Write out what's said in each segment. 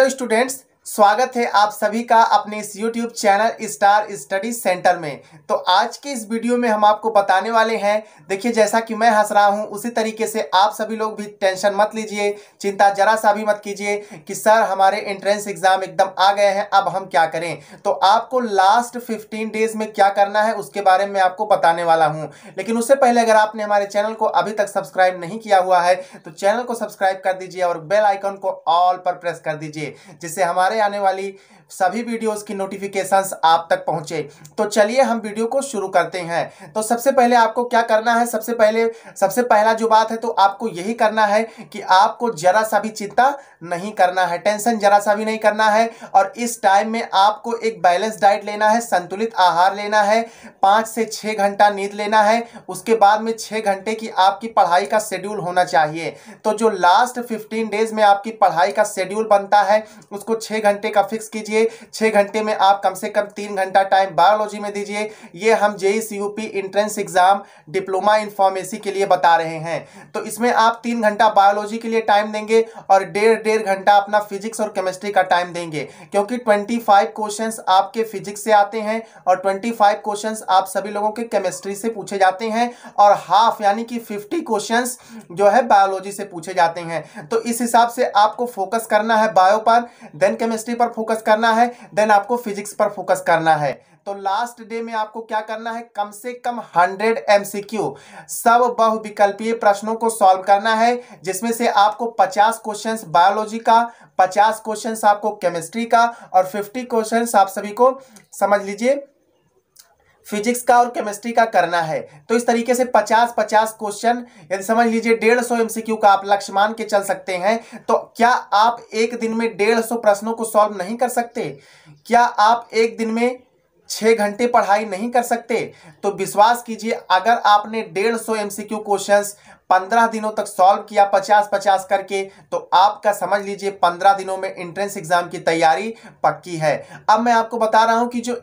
hello students स्वागत है आप सभी का अपने इस YouTube channel Star Study Centre में तो आज के इस वीडियो में हम आपको बताने वाले हैं देखिए जैसा कि मैं हंस रहा हूं उसी तरीके से आप सभी लोग भी टेंशन मत लीजिए चिंता जरा सा भी मत कीजिए कि सर हमारे एंट्रेंस एग्ज़ाम एकदम आ गए हैं अब हम क्या करें तो आपको लास्ट फिफ्टीन डेज में क्या करना है उसके बारे में आपको बताने वाला हूँ लेकिन उससे पहले अगर आपने हमारे चैनल को अभी तक सब्सक्राइब नहीं किया हुआ है तो चैनल को सब्सक्राइब कर दीजिए और बेल आइकन को ऑल पर प्रेस कर दीजिए जिससे हमारे आने वाली सभी वीडियोस की नोटिफिकेशंस आप तक पहुंचे तो चलिए हम वीडियो को शुरू करते हैं तो सबसे पहले आपको क्या करना है सबसे पहले सबसे पहला जो बात है तो आपको यही करना है कि आपको जरा सा भी चिंता नहीं करना है टेंशन जरा सा भी नहीं करना है और इस टाइम में आपको एक बैलेंस डाइट लेना है संतुलित आहार लेना है पाँच से छः घंटा नींद लेना है उसके बाद में छः घंटे की आपकी पढ़ाई का शेड्यूल होना चाहिए तो जो लास्ट फिफ्टीन डेज में आपकी पढ़ाई का शेड्यूल बनता है उसको छः घंटे का फिक्स कीजिए दीजिए छः घंटे में आप कम से कम तीन घंटा टाइम बायोलॉजी में दीजिए ये हम JEE C entrance exam diploma इन के लिए बता रहे हैं तो इसमें आप तीन घंटा बायोलॉजी के लिए टाइम देंगे और डेढ़ डेढ़ घंटा अपना फिजिक्स और केमिस्ट्री का टाइम देंगे क्योंकि ट्वेंटी फाइव क्वेश्चन आपके फिजिक्स से आते हैं और ट्वेंटी फाइव क्वेश्चन आप सभी लोगों के केमिस्ट्री से पूछे जाते हैं और हाफ यानी कि फिफ्टी क्वेश्चन जो है बायोलॉजी से पूछे जाते हैं तो इस हिसाब से आपको फोकस करना है बायो पर देन केमिस्ट्री पर फोकस करना करना है देन आपको फिजिक्स पर फोकस करना है तो लास्ट डे में आपको क्या करना है कम से कम 100 एमसीक्यू सब बहुविकल्पीय प्रश्नों को सॉल्व करना है जिसमें से आपको 50 क्वेश्चंस बायोलॉजी का 50 क्वेश्चंस आपको केमिस्ट्री का और 50 क्वेश्चंस आप सभी को समझ लीजिए फिजिक्स का और केमिस्ट्री का करना है तो इस तरीके से 50-50 क्वेश्चन यदि समझ लीजिए डेढ़ सौ एमसीक्यू का आप लक्ष्य मान के चल सकते हैं तो क्या आप एक दिन में डेढ़ सौ प्रश्नों को सॉल्व नहीं कर सकते क्या आप एक दिन में छः घंटे पढ़ाई नहीं कर सकते तो विश्वास कीजिए अगर आपने डेढ़ सौ एम क्वेश्चंस पंद्रह दिनों तक सॉल्व किया पचास पचास करके तो आपका समझ लीजिए पंद्रह दिनों में इंट्रेंस एग्जाम की तैयारी पक्की है अब मैं आपको बता रहा हूं कि जो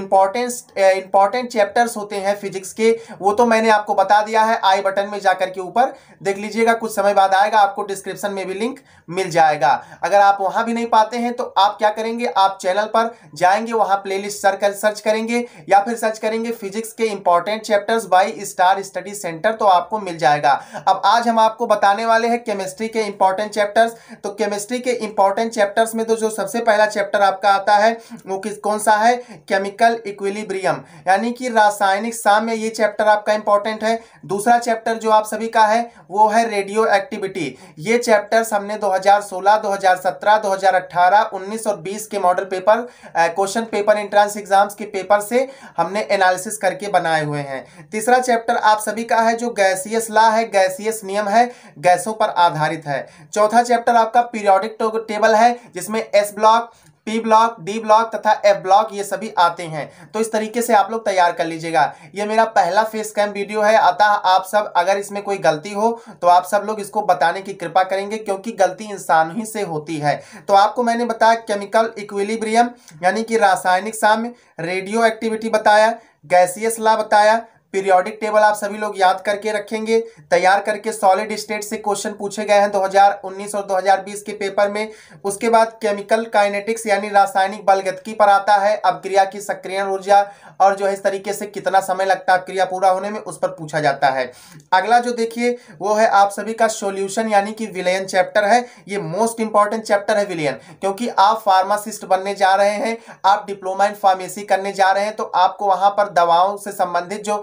इंपॉर्टेंस इंपॉर्टेंट चैप्टर्स होते हैं फिजिक्स के वो तो मैंने आपको बता दिया है आई बटन में जाकर के ऊपर देख लीजिएगा कुछ समय बाद आएगा आपको डिस्क्रिप्शन में भी लिंक मिल जाएगा अगर आप वहां भी नहीं पाते हैं तो आप क्या करेंगे आप चैनल पर जाएंगे वहां प्ले सर कर, सर्च करेंगे या फिर सर्च करेंगे फिजिक्स के important chapters by Star Study Centre तो आपको मिल जाएगा अब आज हम आपको बताने वाले हैं केमिस्ट्री के इंपॉर्टेंट चैप्टर्स तो केमिस्ट्री के इंपॉर्टेंट चैप्टर्स में तो जो सबसे पहला चैप्टर आपका आता है वो किस कौन सा है केमिकल इक्विलिब्रियम यानी कि रासायनिक साम्य ये चैप्टर आपका इंपॉर्टेंट है दूसरा चैप्टर जो आप सभी का है वो है रेडियो एक्टिविटी ये चैप्टर्स हमने 2016, 2017, 2018, 19 और 20 के model paper question paper entrance exams के पेपर से हमने एनालिसिस करके बनाए हुए हैं तीसरा चैप्टर आप सभी का है जो गैसियस ला है गैस गैसीयस नियम है गैसों पर आधारित है चौथा चैप्टर आपका पीरियोडिक टेबल है जिसमें S block P block D block तथा एफ ब्लॉक ये सभी आते हैं तो इस तरीके से आप लोग तैयार कर लीजिएगा ये मेरा पहला फेस कैम वीडियो है अतः आप सब अगर इसमें कोई गलती हो तो आप सब लोग इसको बताने की कृपा करेंगे क्योंकि गलती इंसान ही से होती है तो आपको मैंने बताया केमिकल इक्विलिब्रियम यानी कि रासायनिक साम्य रेडियो एक्टिविटी बताया गैसीयस ला बताया पीरियोडिक टेबल आप सभी लोग याद करके रखेंगे तैयार करके सॉलिड स्टेट से क्वेश्चन पूछे गए हैं 2019 और 2020 के पेपर में उसके बाद केमिकल काइनेटिक्स यानी रासायनिक बलगतकी पर आता है अब क्रिया की सक्रिय ऊर्जा और जो है इस तरीके से कितना समय लगता है क्रिया पूरा होने में उस पर पूछा जाता है अगला जो देखिए वो है आप सभी का सोल्यूशन यानी कि विलयन चैप्टर है ये मोस्ट इंपॉर्टेंट चैप्टर है विलयन क्योंकि आप फार्मासिस्ट बनने जा रहे हैं आप डिप्लोमा इन फार्मेसी करने जा रहे हैं तो आपको वहां पर दवाओं से संबंधित जो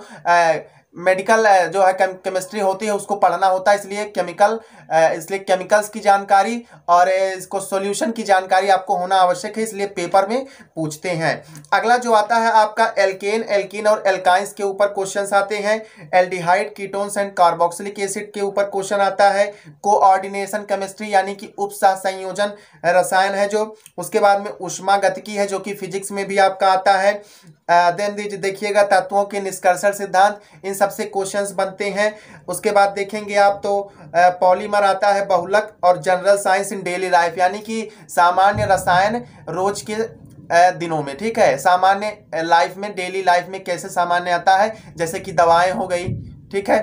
मेडिकल जो है केमिस्ट्री होती है उसको पढ़ना होता है इसलिए केमिकल इसलिए केमिकल्स की जानकारी और इसको सॉल्यूशन की जानकारी आपको होना आवश्यक है इसलिए पेपर में पूछते हैं अगला जो आता है आपका एल्केन एल्किन और एल्काइंस के ऊपर क्वेश्चन आते हैं aldehyde ketones and carboxylic acid के ऊपर क्वेश्चन आता है कोऑर्डिनेशन केमिस्ट्री यानी कि उपसह संयोजन रसायन है जो उसके बाद में उष्मा गतिकी है जो कि फिजिक्स में भी आपका आता है देन दीजिए देखिएगा तत्वों के निष्कर्षण सिद्धांत इन सबसे क्वेश्चंस बनते हैं उसके बाद देखेंगे आप तो पॉलीमर बार आता है बहुलक और general science in daily life यानी कि सामान्य रसायन रोज के दिनों में ठीक है सामान्य लाइफ में डेली लाइफ में कैसे सामान्य आता है जैसे कि दवाएं हो गई ठीक है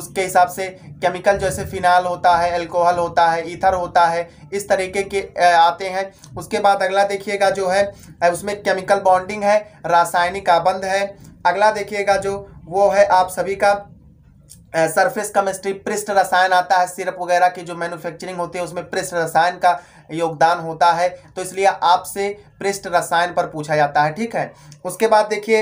उसके हिसाब से केमिकल जैसे फिनाल होता है अल्कोहल होता है ईथर होता है इस तरीके के आते हैं उसके बाद अगला देखिएगा जो है उसमें केमिकल बॉन्डिंग है रासायनिक आबंध है अगला देखिएगा जो वो है आप सभी का सरफेस केमिस्ट्री पृष्ठ रसायन आता है सिरप वगैरह की जो मैन्युफैक्चरिंग होती है उसमें पृष्ठ रसायन का योगदान होता है तो इसलिए आपसे पृष्ठ रसायन पर पूछा जाता है ठीक है उसके बाद देखिए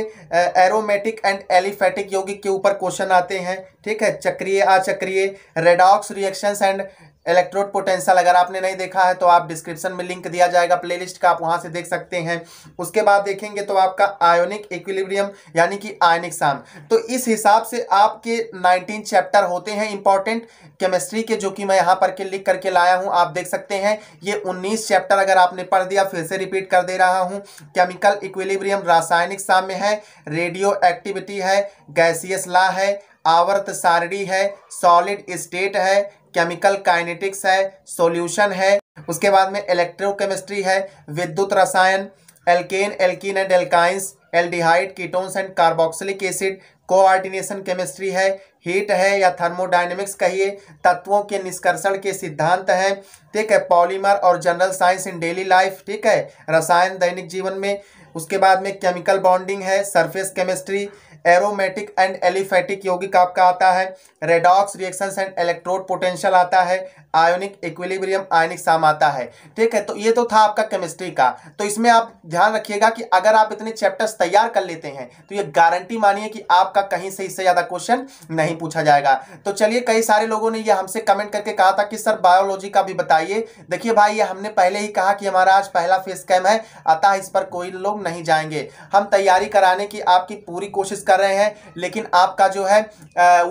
एरोमेटिक एंड एलिफेटिक यौगिक के ऊपर क्वेश्चन आते हैं ठीक है चक्रिय आचक्रिय redox reactions and electrode potential अगर आपने नहीं देखा है तो आप डिस्क्रिप्शन में लिंक दिया जाएगा प्लेलिस्ट का आप वहां से देख सकते हैं उसके बाद देखेंगे तो आपका आयोनिक इक्विलिब्रियम यानी कि आयनिक शाम तो इस हिसाब से आपके 19 चैप्टर होते हैं इंपॉर्टेंट केमिस्ट्री के जो कि मैं यहाँ पर के लिख करके लाया हूँ आप देख सकते हैं ये उन्नीस चैप्टर अगर आपने पढ़ दिया फिर से रिपीट कर दे रहा हूँ केमिकल इक्विलिब्रियम रासायनिक साम्य है रेडियो एक्टिविटी है गैसियस ला है आवर्त सारणी है सॉलिड स्टेट है केमिकल काइनेटिक्स है सॉल्यूशन है उसके बाद में इलेक्ट्रोकेमिस्ट्री है विद्युत रसायन alkane alkene and alkynes aldehyde ketones and carboxylic acid coordination chemistry है हीट है या थर्मोडाइनमिक्स कहिए तत्वों के निष्कर्षण के सिद्धांत हैं ठीक है पॉलीमर और general science in daily life ठीक है रसायन दैनिक जीवन में उसके बाद में केमिकल बॉन्डिंग है surface chemistry aromatic and aliphatic यौगिक आपका आता है redox reactions and electrode potential आता है आयोनिक इक्विलिब्रियम आयनिक साम आता है ठीक है तो ये तो था आपका केमिस्ट्री का तो इसमें आप ध्यान रखिएगा कि अगर आप इतने चैप्टर्स तैयार कर लेते हैं तो ये गारंटी मानिए कि आपका कहीं से इससे ज़्यादा क्वेश्चन नहीं पूछा जाएगा तो चलिए कई सारे लोगों ने ये हमसे कमेंट करके कहा था कि सर बायोलॉजी का भी बताइए देखिए भाई ये हमने पहले ही कहा कि हमारा आज पहला फेस कैम है अतः इस पर कोई लोग नहीं जाएंगे हम तैयारी कराने की आपकी पूरी कोशिश कर रहे हैं लेकिन आपका जो है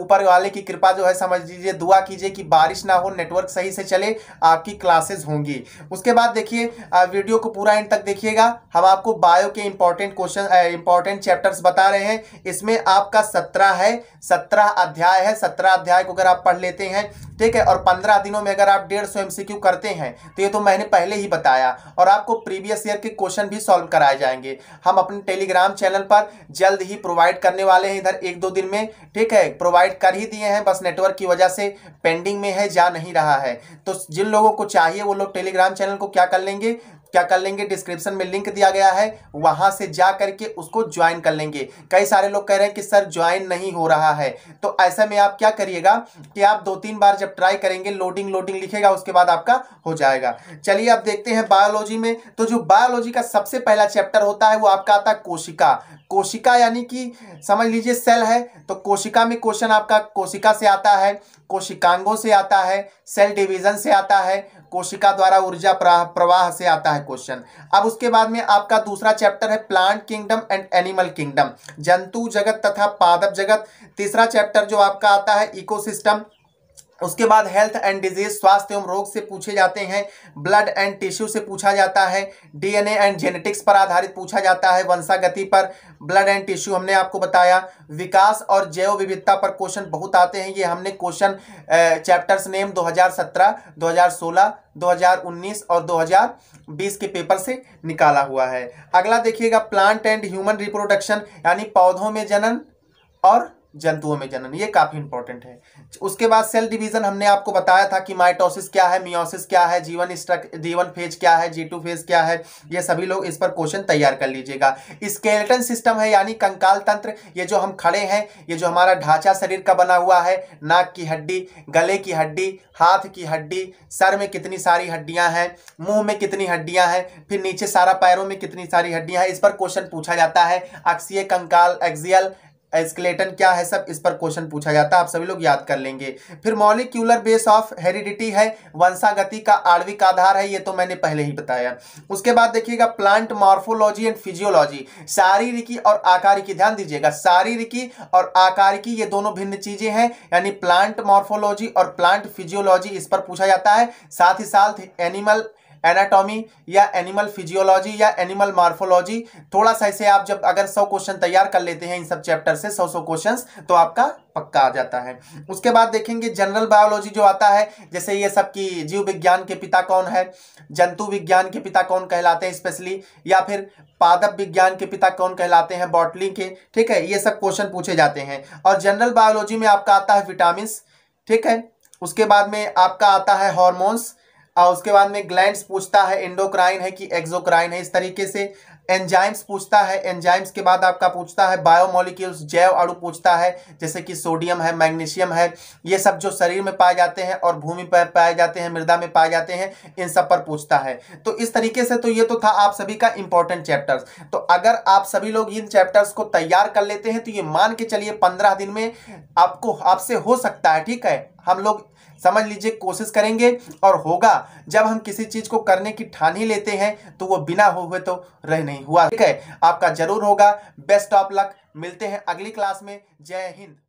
ऊपर वाले की कृपा जो है समझ लीजिए दुआ कीजिए कि बारिश ना हो नेटवर्क सही से चले आपकी क्लासेज होंगी उसके बाद देखिए वीडियो को पूरा एंड तक देखिएगा हम आपको बायो के इंपॉर्टेंट क्वेश्चन इंपॉर्टेंट चैप्टर्स बता रहे हैं इसमें आपका सत्रह है सत्रह अध्याय है सत्रह अध्याय को अगर आप पढ़ लेते हैं ठीक है और पंद्रह दिनों में अगर आप डेढ़ सौ एमसीक्यू करते हैं तो ये तो मैंने पहले ही बताया और आपको प्रीवियस ईयर के क्वेश्चन भी सॉल्व कराए जाएंगे हम अपने टेलीग्राम चैनल पर जल्द ही प्रोवाइड कर करने वाले हैं इधर एक दो दिन में ठीक है प्रोवाइड कर ही दिए हैं बस नेटवर्क की वजह से पेंडिंग में है जा नहीं रहा है तो जिन लोगों को चाहिए वो लोग टेलीग्राम चैनल को क्या कर लेंगे क्या कर लेंगे डिस्क्रिप्शन में लिंक दिया गया है वहां से जा करके उसको ज्वाइन कर लेंगे कई सारे लोग कह रहे हैं कि सर ज्वाइन नहीं हो रहा है तो ऐसे में आप क्या करिएगा कि आप दो तीन बार जब ट्राई करेंगे लोडिंग लोडिंग लिखेगा उसके बाद आपका हो जाएगा चलिए अब देखते हैं बायोलॉजी में तो जो बायोलॉजी का सबसे पहला चैप्टर होता है वो आपका आता है कोशिका कोशिका यानी कि समझ लीजिए सेल है तो कोशिका में क्वेश्चन आपका कोशिका से आता है कोशिकांगों से आता है सेल डिवीजन से आता है कोशिका द्वारा ऊर्जा प्रवाह से आता है क्वेश्चन अब उसके बाद में आपका दूसरा चैप्टर है plant kingdom and animal kingdom जंतु जगत तथा पादप जगत तीसरा चैप्टर जो आपका आता है इकोसिस्टम उसके बाद हेल्थ एंड डिजीज स्वास्थ्य एवं रोग से पूछे जाते हैं ब्लड एंड टिश्यू से पूछा जाता है डीएनए एंड जेनेटिक्स पर आधारित पूछा जाता है वंशागति पर ब्लड एंड टिश्यू हमने आपको बताया विकास और जैव विविधता पर क्वेश्चन बहुत आते हैं ये हमने क्वेश्चन चैप्टर्स नेम 2017, 2016, 2019 और 2020 के पेपर से निकाला हुआ है अगला देखिएगा प्लांट एंड ह्यूमन रिप्रोडक्शन यानी पौधों में जनन और जंतुओं में जनन ये काफी इंपॉर्टेंट है उसके बाद सेल डिवीजन हमने आपको बताया था कि माइटोसिस क्या है मियोसिस क्या है जीवन स्ट्रक जीवन फेज क्या है जी टू फेज क्या है ये सभी लोग इस पर क्वेश्चन तैयार कर लीजिएगा स्केलेटन सिस्टम है यानी कंकाल तंत्र ये जो हम खड़े हैं ये जो हमारा ढांचा शरीर का बना हुआ है नाक की हड्डी गले की हड्डी हाथ की हड्डी सर में कितनी सारी हड्डियाँ हैं मुंह में कितनी हड्डियाँ हैं फिर नीचे सारा पैरों में कितनी सारी हड्डियाँ हैं इस पर क्वेश्चन पूछा जाता है अक्सीय कंकाल एक्सियल एस्केलेटन क्या है सब इस पर क्वेश्चन पूछा जाता है आप सभी लोग याद कर लेंगे फिर मॉलिक्यूलर बेस ऑफ हेरिडिटी है वंशागति का आणविक आधार है ये तो मैंने पहले ही बताया उसके बाद देखिएगा प्लांट मॉर्फोलॉजी एंड फिजियोलॉजी शारीरिकी और आकारिकी ध्यान दीजिएगा शारीरिकी और आकारिकी ये दोनों भिन्न चीजें हैं यानी प्लांट मॉर्फोलॉजी और प्लांट फिजियोलॉजी इस पर पूछा जाता है साथ ही साथ एनिमल एनाटॉमी या एनिमल फिजियोलॉजी या एनिमल मार्फोलॉजी थोड़ा सा इसे आप जब अगर सौ क्वेश्चन तैयार कर लेते हैं इन सब चैप्टर से सौ सौ क्वेश्चन तो आपका पक्का आ जाता है उसके बाद देखेंगे जनरल बायोलॉजी जो आता है जैसे ये सब की जीव विज्ञान के पिता कौन है जंतु विज्ञान के पिता कौन कहलाते हैं स्पेशली या फिर पादप विज्ञान के पिता कौन कहलाते हैं बॉटली के ठीक है ये सब क्वेश्चन पूछे जाते हैं और जनरल बायोलॉजी में आपका आता है विटामिन ठीक है उसके बाद में आपका आता है हॉर्मोन्स और उसके बाद में ग्लैंड्स पूछता है एंडोक्राइन है कि एक्जोक्राइन है इस तरीके से एंजाइम्स पूछता है एंजाइम्स के बाद आपका पूछता है बायोमोलिक्यूल्स जैव अणु पूछता है जैसे कि सोडियम है मैग्नीशियम है ये सब जो शरीर में पाए जाते हैं और भूमि पर पाए जाते हैं मृदा में पाए जाते हैं इन सब पर पूछता है तो इस तरीके से तो ये तो था आप सभी का इंपॉर्टेंट चैप्टर्स तो अगर आप सभी लोग इन चैप्टर्स को तैयार कर लेते हैं तो ये मान के चलिए पंद्रह दिन में आपको आपसे हो सकता है ठीक है हम लोग समझ लीजिए कोशिश करेंगे और होगा जब हम किसी चीज़ को करने की ठान ही लेते हैं तो वो बिना हो हुए तो रह नहीं हुआ ठीक है आपका जरूर होगा बेस्ट ऑफ लक मिलते हैं अगली क्लास में जय हिंद